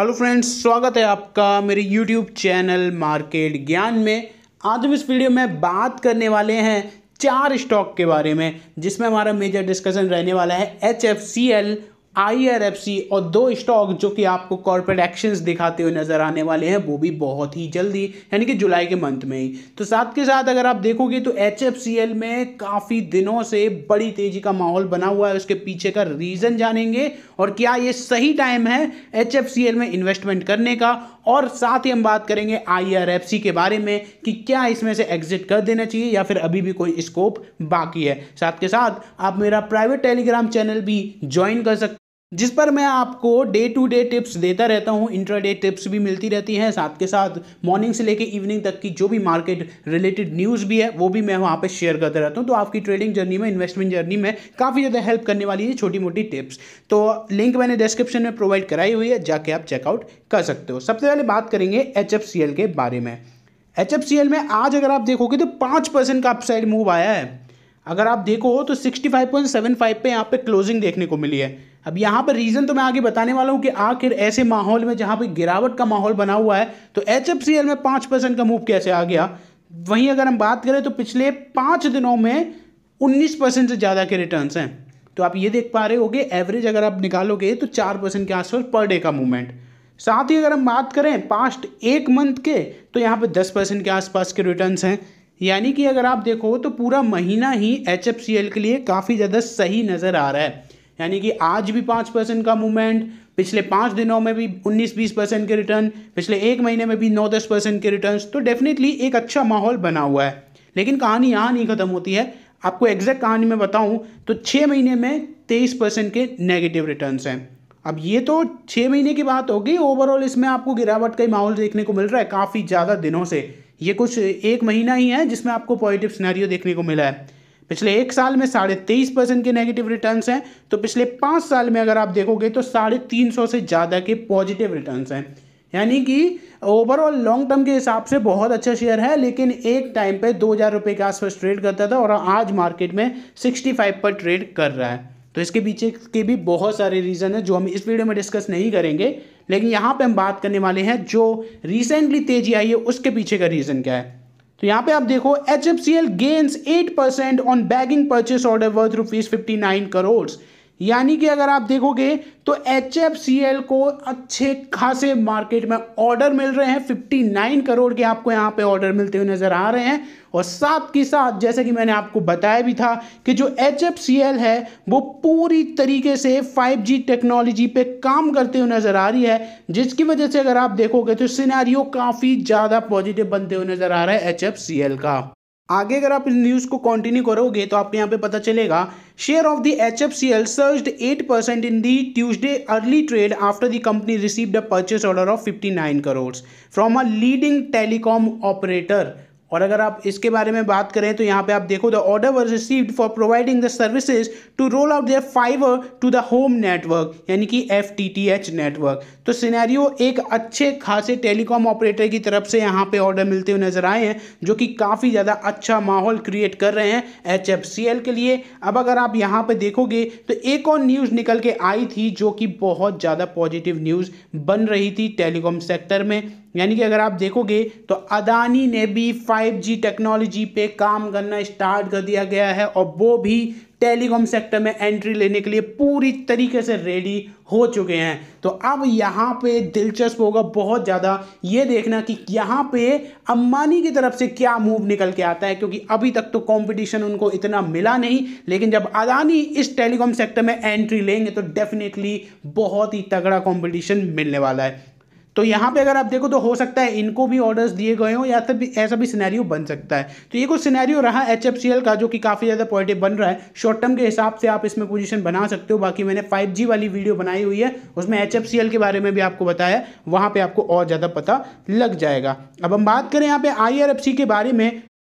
hello friends स्वागत है आपका मेरे यूट्यूब चैनल मार्केट ज्ञान में आज हम इस वीडियो में बात करने वाले हैं चार स्टॉक के बारे में जिसमें हमारा मेजर डिस्कशन रहने वाला है H F C L IRFC और दो स्टॉक जो कि आपको कॉर्पोरेट एक्शंस दिखाते हुए नज़र आने वाले हैं वो भी बहुत ही जल्दी यानी कि जुलाई के मंथ में ही तो साथ के साथ अगर आप देखोगे तो एच में काफ़ी दिनों से बड़ी तेज़ी का माहौल बना हुआ है उसके पीछे का रीज़न जानेंगे और क्या ये सही टाइम है एच में इन्वेस्टमेंट करने का और साथ ही हम बात करेंगे आई के बारे में कि क्या इसमें से एग्जिट कर देना चाहिए या फिर अभी भी कोई स्कोप बाकी है साथ के साथ आप मेरा प्राइवेट टेलीग्राम चैनल भी ज्वाइन कर सकते जिस पर मैं आपको डे टू डे टिप्स देता रहता हूँ इंट्राडे टिप्स भी मिलती रहती हैं साथ के साथ मॉर्निंग से लेकर इवनिंग तक की जो भी मार्केट रिलेटेड न्यूज़ भी है वो भी मैं वहाँ पर शेयर करता रहता हूँ तो आपकी ट्रेडिंग जर्नी में इन्वेस्टमेंट जर्नी में काफ़ी ज़्यादा हेल्प करने वाली है छोटी मोटी टिप्स तो लिंक मैंने डिस्क्रिप्शन में प्रोवाइड कराई हुई है जाके आप चेकआउट कर सकते हो सबसे पहले बात करेंगे एच के बारे में एच में आज अगर आप देखोगे तो पाँच परसेंट का अपसाइड मूव आया है अगर आप देखो तो 65.75 पे यहाँ पे क्लोजिंग देखने को मिली है अब यहाँ पर रीज़न तो मैं आगे बताने वाला हूँ कि आखिर ऐसे माहौल में जहाँ पे गिरावट का माहौल बना हुआ है तो एच में पाँच परसेंट का मूव कैसे आ गया वहीं अगर हम बात करें तो पिछले पाँच दिनों में उन्नीस परसेंट से ज़्यादा के रिटर्न हैं तो आप ये देख पा रहे होगे एवरेज अगर आप निकालोगे तो चार परसेंट के आसपास पर डे का मूवमेंट साथ ही अगर हम बात करें पास्ट एक मंथ के तो यहाँ पर दस परसेंट के आसपास के रिटर्न्स हैं यानी कि अगर आप देखो तो पूरा महीना ही एच के लिए काफ़ी ज़्यादा सही नज़र आ रहा है यानी कि आज भी पाँच परसेंट का मूवमेंट पिछले पाँच दिनों में भी उन्नीस बीस परसेंट के रिटर्न पिछले एक महीने में भी नौ दस परसेंट के रिटर्न तो डेफिनेटली एक अच्छा माहौल बना हुआ है लेकिन कहानी यहाँ नहीं ख़त्म होती है आपको एग्जैक्ट कहानी में बताऊँ तो छः महीने में तेईस परसेंट के नेगेटिव रिटर्न हैं अब ये तो छः महीने की बात होगी ओवरऑल इसमें आपको गिरावट का ही माहौल देखने को मिल रहा है काफ़ी ज़्यादा दिनों से ये कुछ एक महीना ही है जिसमें आपको पॉजिटिव सिनेरियो देखने को मिला है पिछले एक साल में साढ़े तेईस परसेंट के नेगेटिव रिटर्न्स हैं तो पिछले पाँच साल में अगर आप देखोगे तो साढ़े तीन सौ से ज़्यादा के पॉजिटिव रिटर्न्स हैं यानी कि ओवरऑल लॉन्ग टर्म के हिसाब से बहुत अच्छा शेयर है लेकिन एक टाइम पे दो हज़ार रुपये के आसपास ट्रेड करता था और आज मार्केट में सिक्सटी फाइव पर ट्रेड कर रहा है तो इसके पीछे के भी बहुत सारे रीज़न हैं जो हम इस वीडियो में डिस्कस नहीं करेंगे लेकिन यहाँ पे हम बात करने वाले हैं जो रिसेंटली तेजी आई है उसके पीछे का रीज़न क्या है तो यहाँ पे आप देखो H F C L gains eight percent on bagging purchase order worth rupees fifty nine crore यानी कि अगर आप देखोगे तो एच को अच्छे खासे मार्केट में ऑर्डर मिल रहे हैं 59 करोड़ के आपको यहाँ पे ऑर्डर मिलते हुए नज़र आ रहे हैं और साथ के साथ जैसे कि मैंने आपको बताया भी था कि जो एच है वो पूरी तरीके से 5G टेक्नोलॉजी पे काम करते हुए नज़र आ रही है जिसकी वजह से अगर आप देखोगे तो सीनारियो काफ़ी ज़्यादा पॉजिटिव बनते हुए नज़र आ रहा है एच का आगे अगर आप इस न्यूज़ को कंटिन्यू करोगे तो आपको यहाँ पे पता चलेगा share of the H F C L surge eight percent in the Tuesday early trade after the company received a purchase order of fifty nine crore from a leading telecom operator और अगर आप इसके बारे में बात करें तो यहाँ पे आप देखो the order was received for providing the services to roll out their fiber to the home network यानी कि एफ नेटवर्क तो सिनेरियो एक अच्छे खासे टेलीकॉम ऑपरेटर की तरफ से यहाँ पे ऑर्डर मिलते हुए नजर आए हैं जो कि काफ़ी ज़्यादा अच्छा माहौल क्रिएट कर रहे हैं एच के लिए अब अगर आप यहाँ पर देखोगे तो एक और न्यूज़ निकल के आई थी जो कि बहुत ज़्यादा पॉजिटिव न्यूज़ बन रही थी टेलीकॉम सेक्टर में यानी कि अगर आप देखोगे तो अदानी ने भी 5G टेक्नोलॉजी पे काम करना स्टार्ट कर दिया गया है और वो भी टेलीकॉम सेक्टर में एंट्री लेने के लिए पूरी तरीके से रेडी हो चुके हैं तो अब यहाँ पे दिलचस्प होगा बहुत ज़्यादा ये देखना कि यहाँ पे अम्बानी की तरफ से क्या मूव निकल के आता है क्योंकि अभी तक तो कंपटीशन उनको इतना मिला नहीं लेकिन जब अदानी इस टेलीकॉम सेक्टर में एंट्री लेंगे तो डेफिनेटली बहुत ही तगड़ा कॉम्पिटिशन मिलने वाला है तो यहाँ पे अगर आप देखो तो हो सकता है इनको भी ऑर्डर्स दिए गए हों या फिर ऐसा भी सिनेरियो बन सकता है तो ये कुछ सिनेरियो रहा एच का जो कि काफ़ी ज़्यादा पॉजिटिव बन रहा है शॉर्ट टर्म के हिसाब से आप इसमें पोजिशन बना सकते हो बाकी मैंने फाइव वाली वीडियो बनाई हुई है उसमें एच के बारे में भी आपको बताया वहाँ पर आपको और ज़्यादा पता लग जाएगा अब हम बात करें यहाँ पे आई के बारे में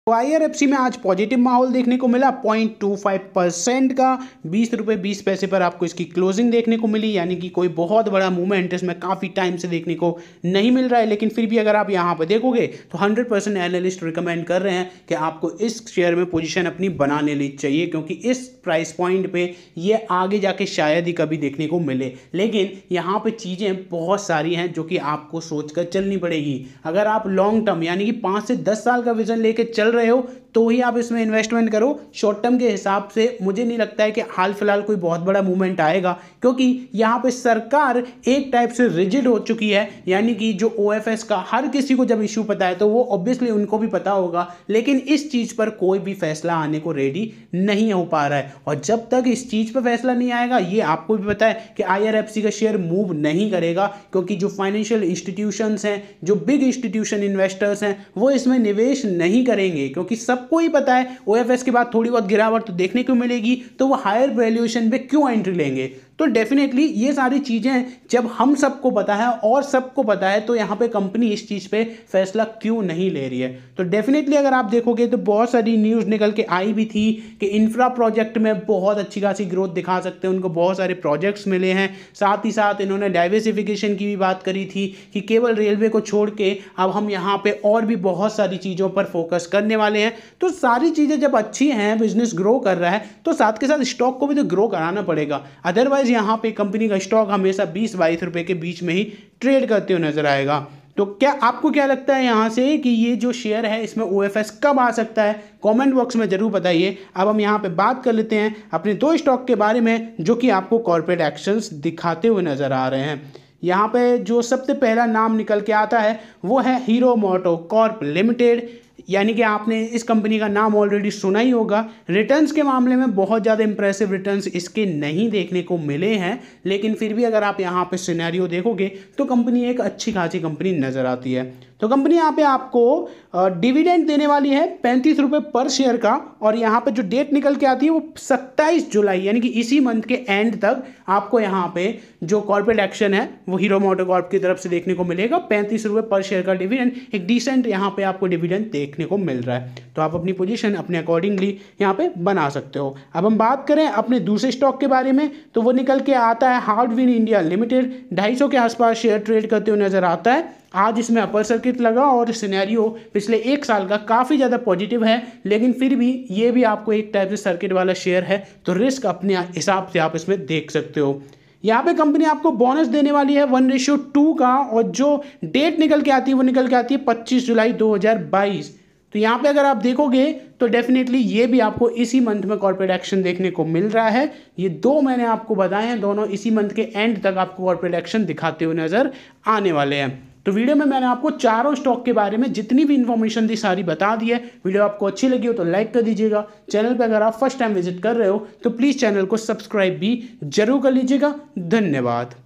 तो आई में आज पॉजिटिव माहौल देखने को मिला 0.25 परसेंट का बीस रुपये बीस पैसे पर आपको इसकी क्लोजिंग देखने को मिली यानी कि कोई बहुत बड़ा मूवमेंट इसमें काफ़ी टाइम से देखने को नहीं मिल रहा है लेकिन फिर भी अगर आप यहाँ पर देखोगे तो 100 परसेंट एनालिस्ट रिकमेंड कर रहे हैं कि आपको इस शेयर में पोजिशन अपनी बना लेनी चाहिए क्योंकि इस प्राइस पॉइंट पर यह आगे जाके शायद ही कभी देखने को मिले लेकिन यहाँ पर चीज़ें बहुत सारी हैं जो कि आपको सोच चलनी पड़ेगी अगर आप लॉन्ग टर्म यानी कि पाँच से दस साल का विजन लेकर चल चल रहे हो तो ही आप इसमें इन्वेस्टमेंट करो शॉर्ट टर्म के हिसाब से मुझे नहीं लगता है कि हाल फिलहाल कोई बहुत बड़ा मूवमेंट आएगा क्योंकि यहाँ पे सरकार एक टाइप से रिजिड हो चुकी है यानी कि जो ओ का हर किसी को जब इश्यू पता है तो वो ऑब्वियसली उनको भी पता होगा लेकिन इस चीज़ पर कोई भी फैसला आने को रेडी नहीं हो पा रहा है और जब तक इस चीज़ पर फैसला नहीं आएगा ये आपको भी पता है कि आई का शेयर मूव नहीं करेगा क्योंकि जो फाइनेंशियल इंस्टीट्यूशन हैं जो बिग इंस्टीट्यूशन इन्वेस्टर्स हैं वो इसमें निवेश नहीं करेंगे क्योंकि सब सबको ही पता है ओ के बाद थोड़ी बहुत गिरावट तो देखने को मिलेगी तो वो हायर वैल्यूएशन पर क्यों एंट्री लेंगे तो डेफिनेटली ये सारी चीज़ें जब हम सबको पता है और सबको पता है तो यहाँ पे कंपनी इस चीज़ पे फैसला क्यों नहीं ले रही है तो डेफिनेटली अगर आप देखोगे तो बहुत सारी न्यूज़ निकल के आई भी थी कि इंफ्रा प्रोजेक्ट में बहुत अच्छी खासी ग्रोथ दिखा सकते हैं उनको बहुत सारे प्रोजेक्ट्स मिले हैं साथ ही साथ इन्होंने डाइवर्सिफिकेशन की भी बात करी थी कि केवल रेलवे को छोड़ के अब हम यहाँ पर और भी बहुत सारी चीज़ों पर फोकस करने वाले हैं तो सारी चीज़ें जब अच्छी हैं बिजनेस ग्रो कर रहा है तो साथ के साथ स्टॉक को भी तो ग्रो कराना पड़ेगा अदरवाइज यहाँ पे कंपनी का स्टॉक हमेशा बीस बाईस रुपए के बीच में ही ट्रेड करते हुए नजर आएगा तो क्या आपको क्या लगता है यहाँ से कि ये जो शेयर है इसमें ओ कब आ सकता है कमेंट बॉक्स में ज़रूर बताइए अब हम यहाँ पे बात कर लेते हैं अपने दो स्टॉक के बारे में जो कि आपको कॉरपोरेट एक्शंस दिखाते हुए नज़र आ रहे हैं यहाँ पे जो सबसे पहला नाम निकल के आता है वो है हीरो मोटो कॉर्प लिमिटेड यानी कि आपने इस कंपनी का नाम ऑलरेडी सुना ही होगा रिटर्न्स के मामले में बहुत ज़्यादा इंप्रेसिव रिटर्न्स इसके नहीं देखने को मिले हैं लेकिन फिर भी अगर आप यहाँ पे सिनेरियो देखोगे तो कंपनी एक अच्छी खासी कंपनी नज़र आती है तो कंपनी यहाँ पे आपको डिविडेंड देने वाली है पैंतीस रुपये पर शेयर का और यहाँ पे जो डेट निकल के आती है वो सत्ताईस जुलाई यानी कि इसी मंथ के एंड तक आपको यहाँ पे जो कॉर्पोरेट एक्शन है वो हीरो मोटोकॉर्प की तरफ से देखने को मिलेगा पैंतीस रुपये पर शेयर का डिविडेंड एक डिसेंट यहाँ पे आपको डिविडेंड देखने को मिल रहा है तो आप अपनी पोजिशन अपने अकॉर्डिंगली यहाँ पर बना सकते हो अब हम बात करें अपने दूसरे स्टॉक के बारे में तो वो निकल के आता है हार्डविन इंडिया लिमिटेड ढाई के आसपास शेयर ट्रेड करते हुए नजर आता है आज इसमें अपर सर्किट लगा और सिनेरियो पिछले एक साल का काफ़ी ज़्यादा पॉजिटिव है लेकिन फिर भी ये भी आपको एक टाइप से सर्किट वाला शेयर है तो रिस्क अपने हिसाब से आप इसमें देख सकते हो यहाँ पे कंपनी आपको बोनस देने वाली है वन रेशियो टू का और जो डेट निकल के आती है वो निकल के आती है पच्चीस जुलाई बाईस तो यहाँ पे अगर आप देखोगे तो डेफिनेटली ये भी आपको इसी मंथ में कॉर्पोरेट एक्शन देखने को मिल रहा है ये दो मैंने आपको बताए हैं दोनों इसी मंथ के एंड तक आपको कॉर्पोरेट एक्शन दिखाते हुए नज़र आने वाले हैं तो वीडियो में मैंने आपको चारों स्टॉक के बारे में जितनी भी इन्फॉर्मेशन दी सारी बता दी है वीडियो आपको अच्छी लगी हो तो लाइक कर दीजिएगा चैनल पर अगर आप फर्स्ट टाइम विजिट कर रहे हो तो प्लीज़ चैनल को सब्सक्राइब भी जरूर कर लीजिएगा धन्यवाद